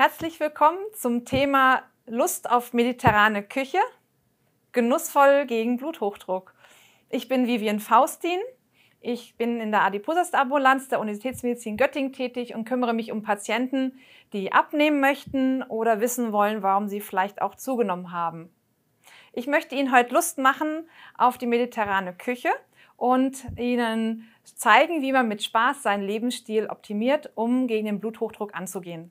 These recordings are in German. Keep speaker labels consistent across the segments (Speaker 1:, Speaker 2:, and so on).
Speaker 1: Herzlich willkommen zum Thema Lust auf mediterrane Küche, genussvoll gegen Bluthochdruck. Ich bin Vivian Faustin. Ich bin in der Adiposas-Ambulanz der Universitätsmedizin Göttingen tätig und kümmere mich um Patienten, die abnehmen möchten oder wissen wollen, warum sie vielleicht auch zugenommen haben. Ich möchte Ihnen heute Lust machen auf die mediterrane Küche und Ihnen zeigen, wie man mit Spaß seinen Lebensstil optimiert, um gegen den Bluthochdruck anzugehen.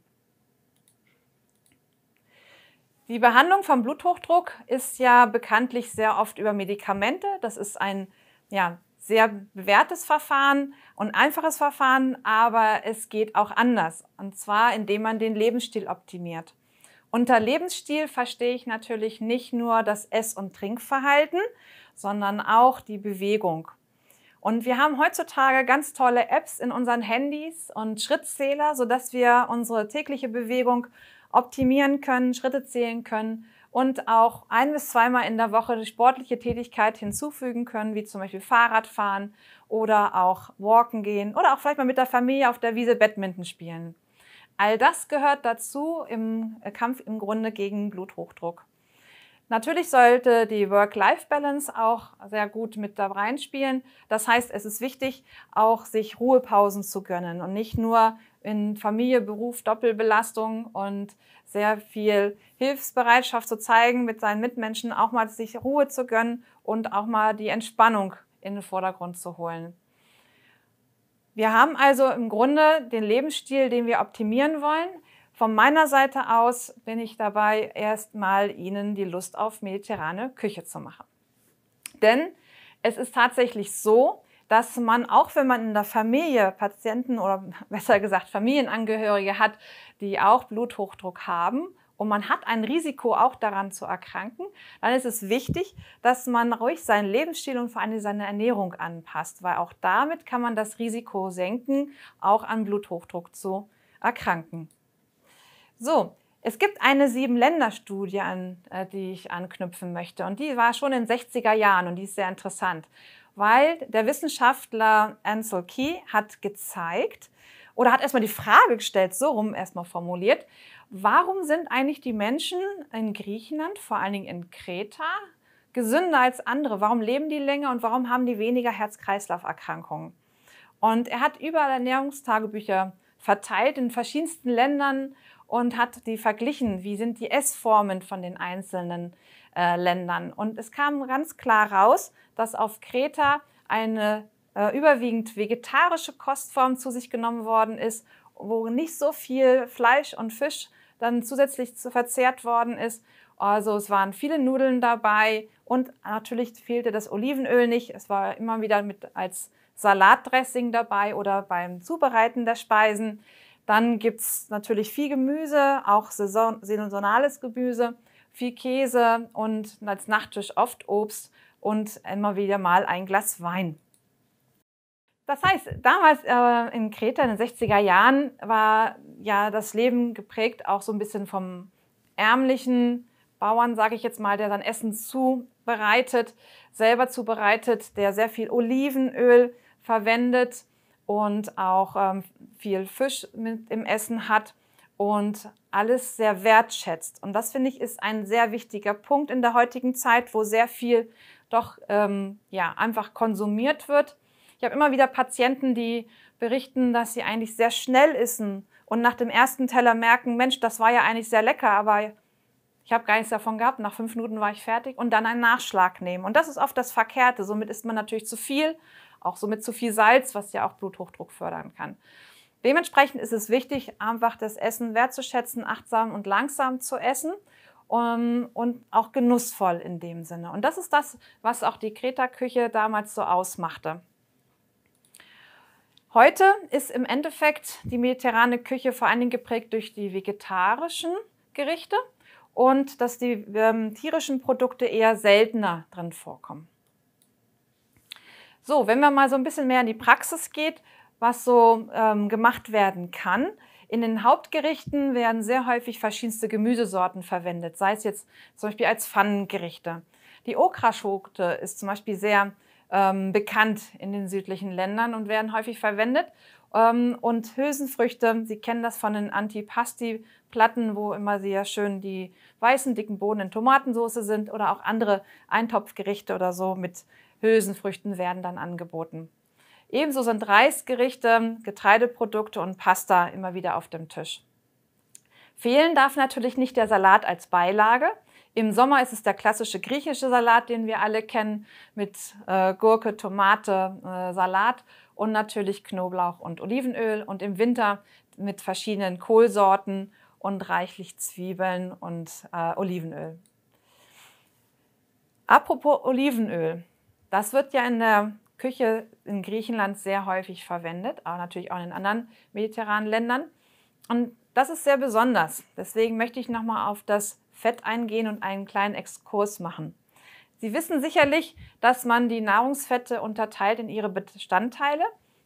Speaker 1: Die Behandlung von Bluthochdruck ist ja bekanntlich sehr oft über Medikamente. Das ist ein ja, sehr bewährtes Verfahren und einfaches Verfahren, aber es geht auch anders. Und zwar, indem man den Lebensstil optimiert. Unter Lebensstil verstehe ich natürlich nicht nur das Ess- und Trinkverhalten, sondern auch die Bewegung. Und wir haben heutzutage ganz tolle Apps in unseren Handys und Schrittzähler, sodass wir unsere tägliche Bewegung optimieren können, Schritte zählen können und auch ein bis zweimal in der Woche die sportliche Tätigkeit hinzufügen können, wie zum Beispiel Fahrradfahren oder auch Walken gehen oder auch vielleicht mal mit der Familie auf der Wiese Badminton spielen. All das gehört dazu im äh, Kampf im Grunde gegen Bluthochdruck. Natürlich sollte die Work-Life-Balance auch sehr gut mit da reinspielen. Das heißt, es ist wichtig, auch sich Ruhepausen zu gönnen und nicht nur in Familie, Beruf, Doppelbelastung und sehr viel Hilfsbereitschaft zu zeigen mit seinen Mitmenschen, auch mal sich Ruhe zu gönnen und auch mal die Entspannung in den Vordergrund zu holen. Wir haben also im Grunde den Lebensstil, den wir optimieren wollen, von meiner Seite aus bin ich dabei, erstmal Ihnen die Lust auf mediterrane Küche zu machen. Denn es ist tatsächlich so, dass man, auch wenn man in der Familie Patienten oder besser gesagt Familienangehörige hat, die auch Bluthochdruck haben und man hat ein Risiko auch daran zu erkranken, dann ist es wichtig, dass man ruhig seinen Lebensstil und vor allem seine Ernährung anpasst, weil auch damit kann man das Risiko senken, auch an Bluthochdruck zu erkranken. So, es gibt eine Sieben-Länder-Studie, an äh, die ich anknüpfen möchte. Und die war schon in den 60er Jahren und die ist sehr interessant, weil der Wissenschaftler Ansel Key hat gezeigt oder hat erstmal die Frage gestellt, so rum erstmal formuliert, warum sind eigentlich die Menschen in Griechenland, vor allen Dingen in Kreta, gesünder als andere? Warum leben die länger und warum haben die weniger Herz-Kreislauf-Erkrankungen? Und er hat überall Ernährungstagebücher verteilt in verschiedensten Ländern und hat die verglichen, wie sind die S-Formen von den einzelnen äh, Ländern. Und es kam ganz klar raus, dass auf Kreta eine äh, überwiegend vegetarische Kostform zu sich genommen worden ist, wo nicht so viel Fleisch und Fisch dann zusätzlich zu verzehrt worden ist. Also es waren viele Nudeln dabei und natürlich fehlte das Olivenöl nicht. Es war immer wieder mit als Salatdressing dabei oder beim Zubereiten der Speisen. Dann gibt es natürlich viel Gemüse, auch saisonales Gemüse, viel Käse und als Nachtisch oft Obst und immer wieder mal ein Glas Wein. Das heißt, damals äh, in Kreta in den 60er Jahren war ja das Leben geprägt auch so ein bisschen vom ärmlichen Bauern, sage ich jetzt mal, der sein Essen zubereitet, selber zubereitet, der sehr viel Olivenöl verwendet und auch ähm, viel Fisch mit im Essen hat und alles sehr wertschätzt. Und das finde ich ist ein sehr wichtiger Punkt in der heutigen Zeit, wo sehr viel doch ähm, ja einfach konsumiert wird. Ich habe immer wieder Patienten, die berichten, dass sie eigentlich sehr schnell essen und nach dem ersten Teller merken, Mensch, das war ja eigentlich sehr lecker, aber ich habe gar nichts davon gehabt. Nach fünf Minuten war ich fertig und dann einen Nachschlag nehmen. Und das ist oft das Verkehrte. Somit isst man natürlich zu viel, auch somit zu viel Salz, was ja auch Bluthochdruck fördern kann. Dementsprechend ist es wichtig, einfach das Essen wertzuschätzen, achtsam und langsam zu essen um, ähm, und auch genussvoll in dem Sinne. Und das ist das, was auch die Kreta-Küche damals so ausmachte. Heute ist im Endeffekt die mediterrane Küche vor allen Dingen geprägt durch die vegetarischen Gerichte und dass die ähm, tierischen Produkte eher seltener drin vorkommen. So, wenn man mal so ein bisschen mehr in die Praxis geht, was so ähm, gemacht werden kann. In den Hauptgerichten werden sehr häufig verschiedenste Gemüsesorten verwendet, sei es jetzt zum Beispiel als Pfannengerichte. Die Okraschote ist zum Beispiel sehr ähm, bekannt in den südlichen Ländern und werden häufig verwendet. Ähm, und Hülsenfrüchte, Sie kennen das von den Antipasti-Platten, wo immer sehr schön die weißen, dicken Bohnen in Tomatensauce sind oder auch andere Eintopfgerichte oder so mit Hülsenfrüchten werden dann angeboten. Ebenso sind Reisgerichte, Getreideprodukte und Pasta immer wieder auf dem Tisch. Fehlen darf natürlich nicht der Salat als Beilage. Im Sommer ist es der klassische griechische Salat, den wir alle kennen, mit äh, Gurke, Tomate, äh, Salat und natürlich Knoblauch und Olivenöl. Und im Winter mit verschiedenen Kohlsorten und reichlich Zwiebeln und äh, Olivenöl. Apropos Olivenöl. Das wird ja in der Küche in Griechenland sehr häufig verwendet, aber natürlich auch in anderen mediterranen Ländern. Und das ist sehr besonders. Deswegen möchte ich nochmal auf das Fett eingehen und einen kleinen Exkurs machen. Sie wissen sicherlich, dass man die Nahrungsfette unterteilt in ihre Bestandteile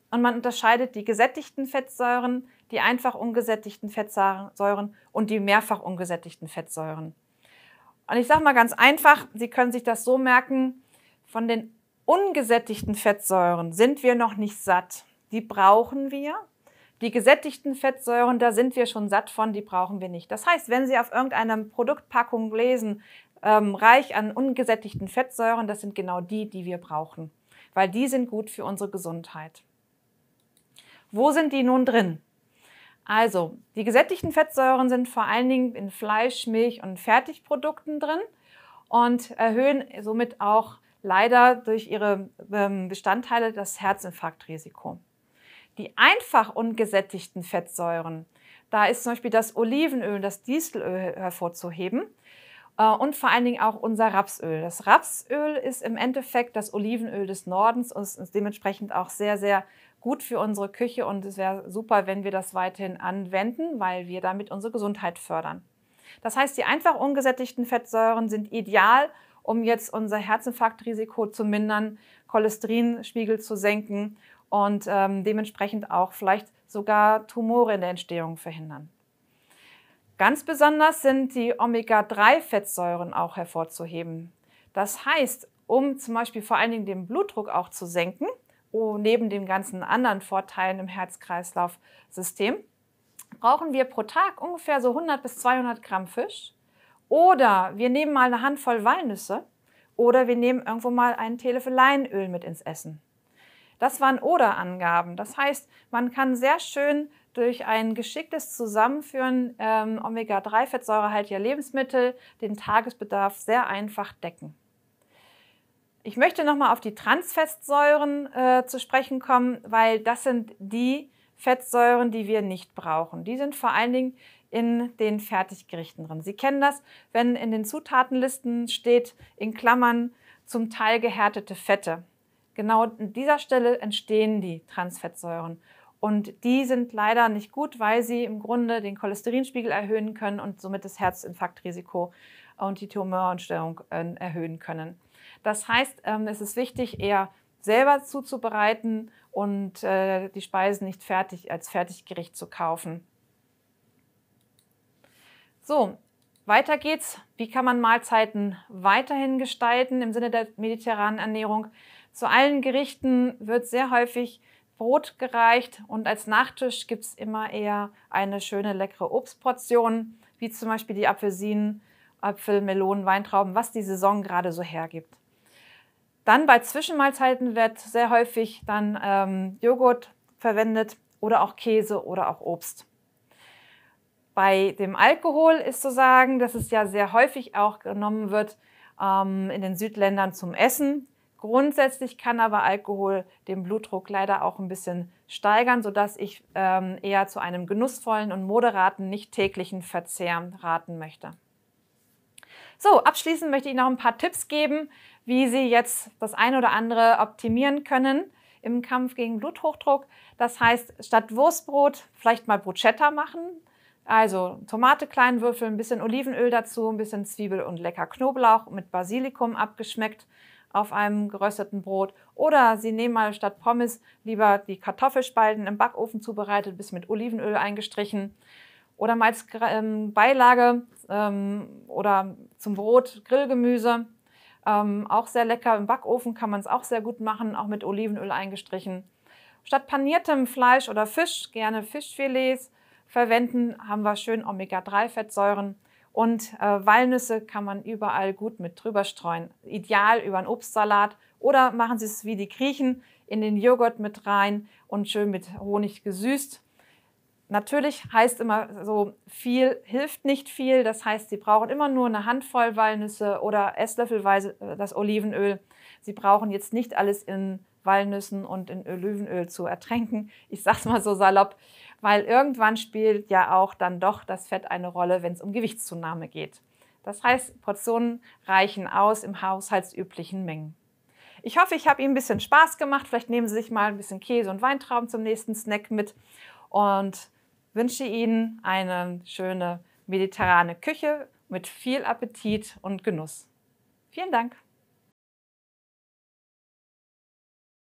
Speaker 1: und man unterscheidet die gesättigten Fettsäuren, die einfach ungesättigten Fettsäuren und die mehrfach ungesättigten Fettsäuren. Und ich sage mal ganz einfach, Sie können sich das so merken, von den ungesättigten Fettsäuren sind wir noch nicht satt. Die brauchen wir. Die gesättigten Fettsäuren, da sind wir schon satt von, die brauchen wir nicht. Das heißt, wenn Sie auf irgendeiner Produktpackung lesen, ähm, reich an ungesättigten Fettsäuren, das sind genau die, die wir brauchen, weil die sind gut für unsere Gesundheit. Wo sind die nun drin? Also, die gesättigten Fettsäuren sind vor allen Dingen in Fleisch, Milch und Fertigprodukten drin und erhöhen somit auch leider durch ihre ähm, Bestandteile das Herzinfarktrisiko. Die einfach ungesättigten Fettsäuren, da ist zum Beispiel das Olivenöl, das Dieselöl hervorzuheben äh, und vor allen Dingen auch unser Rapsöl. Das Rapsöl ist im Endeffekt das Olivenöl des Nordens und ist dementsprechend auch sehr, sehr gut für unsere Küche und es wäre super, wenn wir das weiterhin anwenden, weil wir damit unsere Gesundheit fördern. Das heißt, die einfach ungesättigten Fettsäuren sind ideal um jetzt unser Herzinfarktrisiko zu mindern, Cholesterinspiegel zu senken und ähm, dementsprechend auch vielleicht sogar Tumore in der Entstehung verhindern. Ganz besonders sind die Omega-3-Fettsäuren auch hervorzuheben. Das heißt, um zum Beispiel vor allen Dingen den Blutdruck auch zu senken, oh, neben den ganzen anderen Vorteilen im Herz-Kreislauf-System, brauchen wir pro Tag ungefähr so 100 bis 200 Gramm Fisch oder wir nehmen mal eine Handvoll Walnüsse oder wir nehmen irgendwo mal einen Teelöffel Leinöl mit ins Essen. Das waren Oder-Angaben. Das heißt, man kann sehr schön durch ein geschicktes Zusammenführen ähm, Omega-3-fettsäurehaltiger Lebensmittel den Tagesbedarf sehr einfach decken. Ich möchte nochmal auf die Transfettsäuren äh, zu sprechen kommen, weil das sind die Fettsäuren, die wir nicht brauchen. Die sind vor allen Dingen in den Fertiggerichten drin. Sie kennen das, wenn in den Zutatenlisten steht in Klammern zum Teil gehärtete Fette. Genau an dieser Stelle entstehen die Transfettsäuren. Und die sind leider nicht gut, weil sie im Grunde den Cholesterinspiegel erhöhen können und somit das Herzinfarktrisiko und die Tumorentstehung äh, erhöhen können. Das heißt, ähm, es ist wichtig, eher selber zuzubereiten und äh, die Speisen nicht fertig als Fertiggericht zu kaufen. So, weiter geht's. Wie kann man Mahlzeiten weiterhin gestalten im Sinne der mediterranen Ernährung? Zu allen Gerichten wird sehr häufig Brot gereicht und als Nachtisch gibt es immer eher eine schöne, leckere Obstportion, wie zum Beispiel die Apfelsinen, Apfel, Melonen, Weintrauben, was die Saison gerade so hergibt. Dann bei Zwischenmahlzeiten wird sehr häufig dann ähm, Joghurt verwendet oder auch Käse oder auch Obst. Bei dem Alkohol ist zu sagen, dass es ja sehr häufig auch genommen wird ähm, in den Südländern zum Essen. Grundsätzlich kann aber Alkohol den Blutdruck leider auch ein bisschen steigern, sodass ich ähm, eher zu einem genussvollen und moderaten, nicht täglichen Verzehr raten möchte. So, abschließend möchte ich noch ein paar Tipps geben, wie Sie jetzt das eine oder andere optimieren können im Kampf gegen Bluthochdruck. Das heißt, statt Wurstbrot vielleicht mal Bruschetta machen also Tomate klein würfeln, ein bisschen Olivenöl dazu, ein bisschen Zwiebel und lecker Knoblauch mit Basilikum abgeschmeckt auf einem gerösteten Brot. Oder Sie nehmen mal statt Pommes lieber die Kartoffelspalten im Backofen zubereitet, bis mit Olivenöl eingestrichen. Oder mal als ähm, Beilage ähm, oder zum Brot Grillgemüse. Ähm, auch sehr lecker im Backofen kann man es auch sehr gut machen, auch mit Olivenöl eingestrichen. Statt paniertem Fleisch oder Fisch gerne Fischfilets verwenden, haben wir schön Omega-3-Fettsäuren. Und äh, Walnüsse kann man überall gut mit drüber streuen. Ideal über einen Obstsalat oder machen Sie es wie die Griechen in den Joghurt mit rein und schön mit Honig gesüßt. Natürlich heißt immer so, viel hilft nicht viel. Das heißt, Sie brauchen immer nur eine Handvoll Walnüsse oder Esslöffelweise äh, das Olivenöl. Sie brauchen jetzt nicht alles in Walnüssen und in Olivenöl zu ertränken. Ich sage es mal so salopp weil irgendwann spielt ja auch dann doch das Fett eine Rolle, wenn es um Gewichtszunahme geht. Das heißt, Portionen reichen aus im haushaltsüblichen Mengen. Ich hoffe, ich habe Ihnen ein bisschen Spaß gemacht. Vielleicht nehmen Sie sich mal ein bisschen Käse und Weintrauben zum nächsten Snack mit und wünsche Ihnen eine schöne mediterrane Küche mit viel Appetit und Genuss. Vielen Dank.